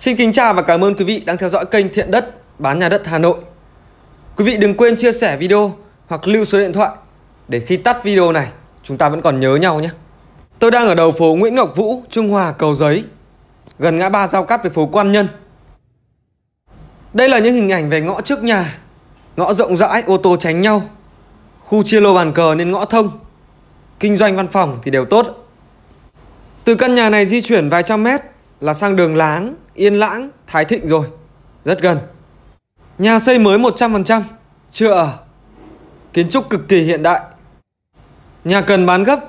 Xin kính chào và cảm ơn quý vị đang theo dõi kênh Thiện Đất Bán Nhà Đất Hà Nội. Quý vị đừng quên chia sẻ video hoặc lưu số điện thoại để khi tắt video này chúng ta vẫn còn nhớ nhau nhé. Tôi đang ở đầu phố Nguyễn Ngọc Vũ, Trung Hòa, Cầu Giấy, gần ngã ba giao cắt với phố Quan Nhân. Đây là những hình ảnh về ngõ trước nhà, ngõ rộng rãi, ô tô tránh nhau, khu chia lô bàn cờ nên ngõ thông, kinh doanh văn phòng thì đều tốt. Từ căn nhà này di chuyển vài trăm mét là sang đường láng, Yên Lãng, Thái Thịnh rồi. Rất gần. Nhà xây mới 100%, chưa ở. Kiến trúc cực kỳ hiện đại. Nhà cần bán gấp.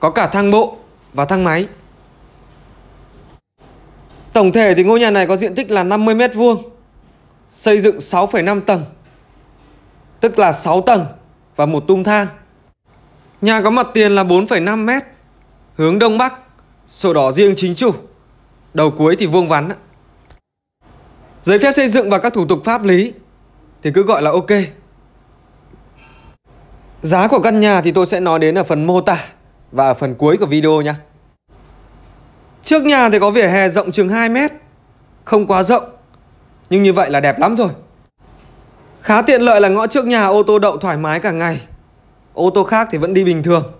Có cả thang bộ và thang máy. Tổng thể thì ngôi nhà này có diện tích là 50 mét vuông. Xây dựng 6,5 tầng. Tức là 6 tầng và một tung thang. Nhà có mặt tiền là 4,5 m hướng đông bắc, sổ đỏ riêng chính chủ đầu cuối thì vuông vắn. Giấy phép xây dựng và các thủ tục pháp lý thì cứ gọi là ok. Giá của căn nhà thì tôi sẽ nói đến ở phần mô tả và ở phần cuối của video nhé. Trước nhà thì có vỉa hè rộng chừng 2 mét, không quá rộng, nhưng như vậy là đẹp lắm rồi. Khá tiện lợi là ngõ trước nhà ô tô đậu thoải mái cả ngày, ô tô khác thì vẫn đi bình thường,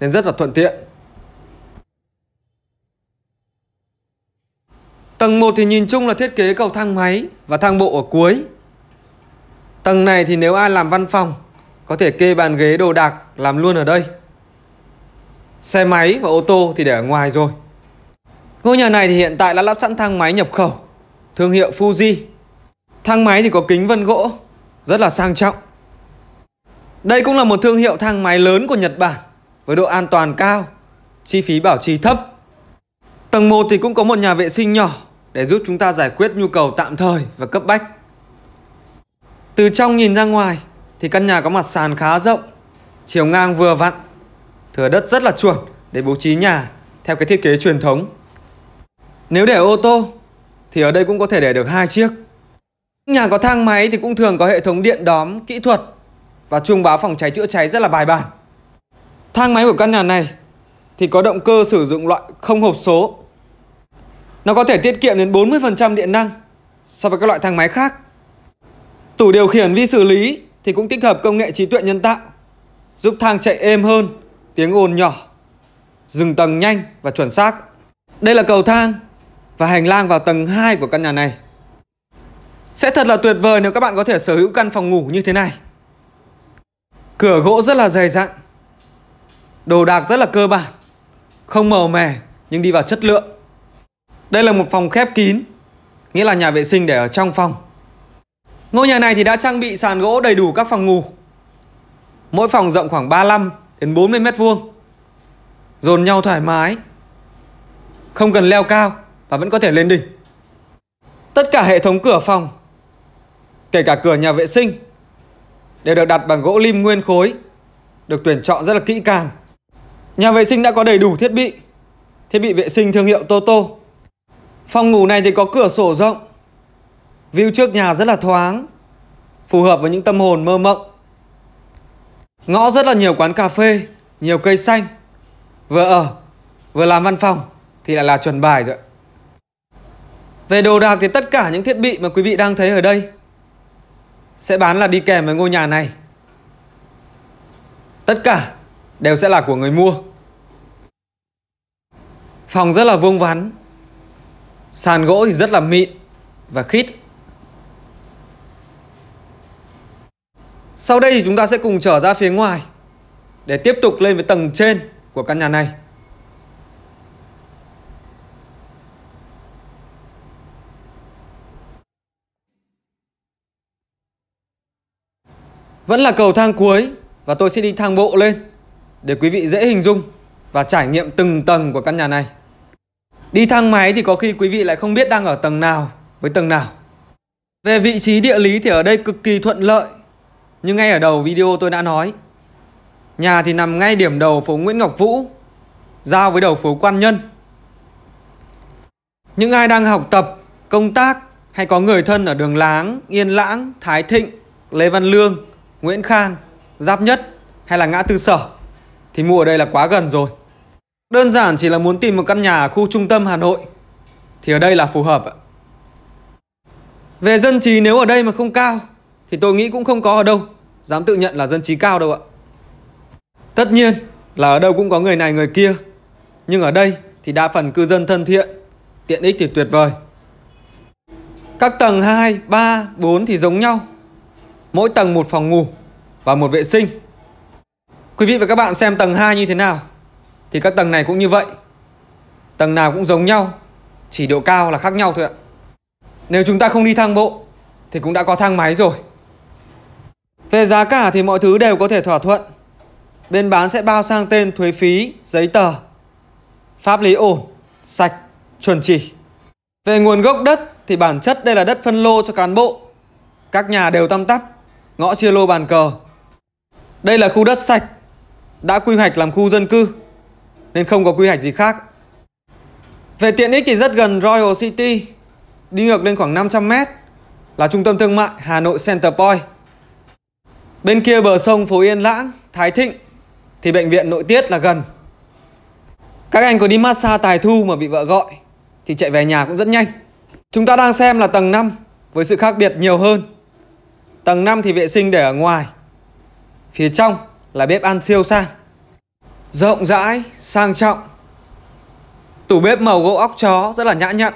nên rất là thuận tiện. Tầng 1 thì nhìn chung là thiết kế cầu thang máy và thang bộ ở cuối. Tầng này thì nếu ai làm văn phòng có thể kê bàn ghế đồ đạc làm luôn ở đây. Xe máy và ô tô thì để ở ngoài rồi. Ngôi nhà này thì hiện tại đã lắp sẵn thang máy nhập khẩu, thương hiệu Fuji. Thang máy thì có kính vân gỗ, rất là sang trọng. Đây cũng là một thương hiệu thang máy lớn của Nhật Bản với độ an toàn cao, chi phí bảo trì thấp. Tầng 1 thì cũng có một nhà vệ sinh nhỏ để giúp chúng ta giải quyết nhu cầu tạm thời và cấp bách. Từ trong nhìn ra ngoài thì căn nhà có mặt sàn khá rộng, chiều ngang vừa vặn, thửa đất rất là chuẩn để bố trí nhà theo cái thiết kế truyền thống. Nếu để ô tô thì ở đây cũng có thể để được hai chiếc. Nhà có thang máy thì cũng thường có hệ thống điện đóm, kỹ thuật và chuông báo phòng cháy chữa cháy rất là bài bản. Thang máy của căn nhà này thì có động cơ sử dụng loại không hộp số nó có thể tiết kiệm đến 40% điện năng so với các loại thang máy khác. Tủ điều khiển vi xử lý thì cũng tích hợp công nghệ trí tuệ nhân tạo, giúp thang chạy êm hơn, tiếng ồn nhỏ, dừng tầng nhanh và chuẩn xác. Đây là cầu thang và hành lang vào tầng 2 của căn nhà này. Sẽ thật là tuyệt vời nếu các bạn có thể sở hữu căn phòng ngủ như thế này. Cửa gỗ rất là dày dặn, đồ đạc rất là cơ bản, không màu mè nhưng đi vào chất lượng. Đây là một phòng khép kín, nghĩa là nhà vệ sinh để ở trong phòng. Ngôi nhà này thì đã trang bị sàn gỗ đầy đủ các phòng ngủ. Mỗi phòng rộng khoảng 35 đến 40 mét vuông. Dồn nhau thoải mái, không cần leo cao và vẫn có thể lên đỉnh. Tất cả hệ thống cửa phòng, kể cả cửa nhà vệ sinh, đều được đặt bằng gỗ lim nguyên khối, được tuyển chọn rất là kỹ càng. Nhà vệ sinh đã có đầy đủ thiết bị, thiết bị vệ sinh thương hiệu Toto Phòng ngủ này thì có cửa sổ rộng View trước nhà rất là thoáng Phù hợp với những tâm hồn mơ mộng Ngõ rất là nhiều quán cà phê Nhiều cây xanh Vừa ở Vừa làm văn phòng Thì lại là chuẩn bài rồi Về đồ đạc thì tất cả những thiết bị mà quý vị đang thấy ở đây Sẽ bán là đi kèm với ngôi nhà này Tất cả đều sẽ là của người mua Phòng rất là vuông vắn Sàn gỗ thì rất là mịn và khít. Sau đây thì chúng ta sẽ cùng trở ra phía ngoài để tiếp tục lên với tầng trên của căn nhà này. Vẫn là cầu thang cuối và tôi sẽ đi thang bộ lên để quý vị dễ hình dung và trải nghiệm từng tầng của căn nhà này. Đi thang máy thì có khi quý vị lại không biết đang ở tầng nào với tầng nào. Về vị trí địa lý thì ở đây cực kỳ thuận lợi. Như ngay ở đầu video tôi đã nói, nhà thì nằm ngay điểm đầu phố Nguyễn Ngọc Vũ, giao với đầu phố Quan Nhân. Những ai đang học tập, công tác hay có người thân ở đường Láng, Yên Lãng, Thái Thịnh, Lê Văn Lương, Nguyễn Khang, Giáp Nhất hay là ngã tư sở thì mua ở đây là quá gần rồi. Đơn giản chỉ là muốn tìm một căn nhà ở khu trung tâm Hà Nội thì ở đây là phù hợp ạ. Về dân trí nếu ở đây mà không cao thì tôi nghĩ cũng không có ở đâu dám tự nhận là dân trí cao đâu ạ. Tất nhiên là ở đâu cũng có người này người kia, nhưng ở đây thì đa phần cư dân thân thiện, tiện ích thì tuyệt vời. Các tầng 2, 3, 4 thì giống nhau. Mỗi tầng một phòng ngủ và một vệ sinh. Quý vị và các bạn xem tầng 2 như thế nào? thì các tầng này cũng như vậy tầng nào cũng giống nhau chỉ độ cao là khác nhau thôi ạ nếu chúng ta không đi thang bộ thì cũng đã có thang máy rồi về giá cả thì mọi thứ đều có thể thỏa thuận bên bán sẽ bao sang tên thuế phí giấy tờ pháp lý ổn sạch chuẩn chỉ về nguồn gốc đất thì bản chất đây là đất phân lô cho cán bộ các nhà đều tăm tắp ngõ chia lô bàn cờ đây là khu đất sạch đã quy hoạch làm khu dân cư nên không có quy hoạch gì khác. Về tiện ích thì rất gần Royal City, đi ngược lên khoảng 500 m là trung tâm thương mại Hà Nội Center Point. Bên kia bờ sông Phố Yên Lãng, Thái Thịnh thì bệnh viện nội tiết là gần. Các anh có đi massage tài thu mà bị vợ gọi thì chạy về nhà cũng rất nhanh. Chúng ta đang xem là tầng 5 với sự khác biệt nhiều hơn. Tầng 5 thì vệ sinh để ở ngoài. Phía trong là bếp ăn siêu sang rộng rãi, sang trọng. Tủ bếp màu gỗ óc chó rất là nhã nhặn.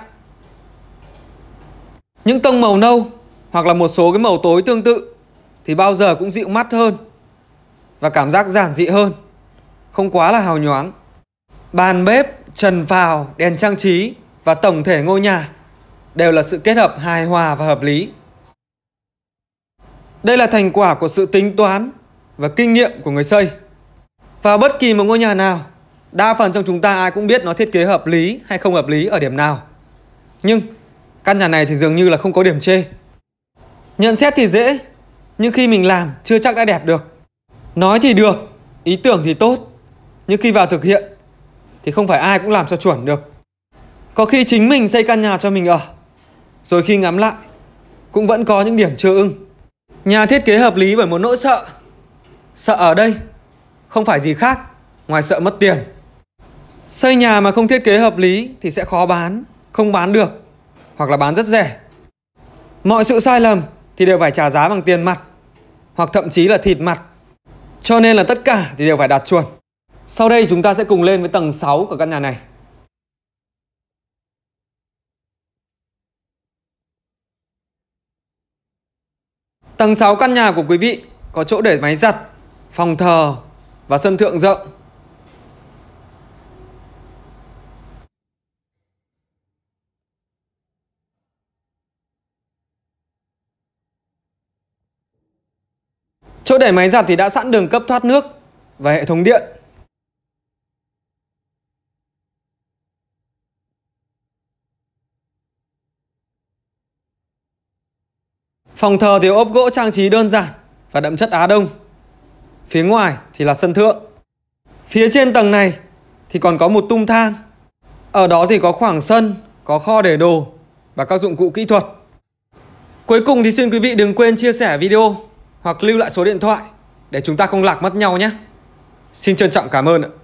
Những tông màu nâu hoặc là một số cái màu tối tương tự thì bao giờ cũng dịu mắt hơn và cảm giác giản dị hơn, không quá là hào nhoáng. Bàn bếp, trần phào, đèn trang trí và tổng thể ngôi nhà đều là sự kết hợp hài hòa và hợp lý. Đây là thành quả của sự tính toán và kinh nghiệm của người xây. Và bất kỳ một ngôi nhà nào, đa phần trong chúng ta ai cũng biết nó thiết kế hợp lý hay không hợp lý ở điểm nào. Nhưng căn nhà này thì dường như là không có điểm chê. Nhận xét thì dễ, nhưng khi mình làm chưa chắc đã đẹp được. Nói thì được, ý tưởng thì tốt, nhưng khi vào thực hiện thì không phải ai cũng làm cho chuẩn được. Có khi chính mình xây căn nhà cho mình ở, rồi khi ngắm lại cũng vẫn có những điểm chưa ưng. Nhà thiết kế hợp lý bởi một nỗi sợ. Sợ ở đây không phải gì khác ngoài sợ mất tiền. Xây nhà mà không thiết kế hợp lý thì sẽ khó bán, không bán được hoặc là bán rất rẻ. Mọi sự sai lầm thì đều phải trả giá bằng tiền mặt hoặc thậm chí là thịt mặt. Cho nên là tất cả thì đều phải đạt chuẩn. Sau đây chúng ta sẽ cùng lên với tầng 6 của căn nhà này. Tầng 6 căn nhà của quý vị có chỗ để máy giặt, phòng thờ, và sân thượng rộng. Chỗ để máy giặt thì đã sẵn đường cấp thoát nước và hệ thống điện. Phòng thờ thì ốp gỗ trang trí đơn giản và đậm chất Á Đông phía ngoài thì là sân thượng. Phía trên tầng này thì còn có một tung thang. Ở đó thì có khoảng sân, có kho để đồ và các dụng cụ kỹ thuật. Cuối cùng thì xin quý vị đừng quên chia sẻ video hoặc lưu lại số điện thoại để chúng ta không lạc mất nhau nhé. Xin trân trọng cảm ơn ạ.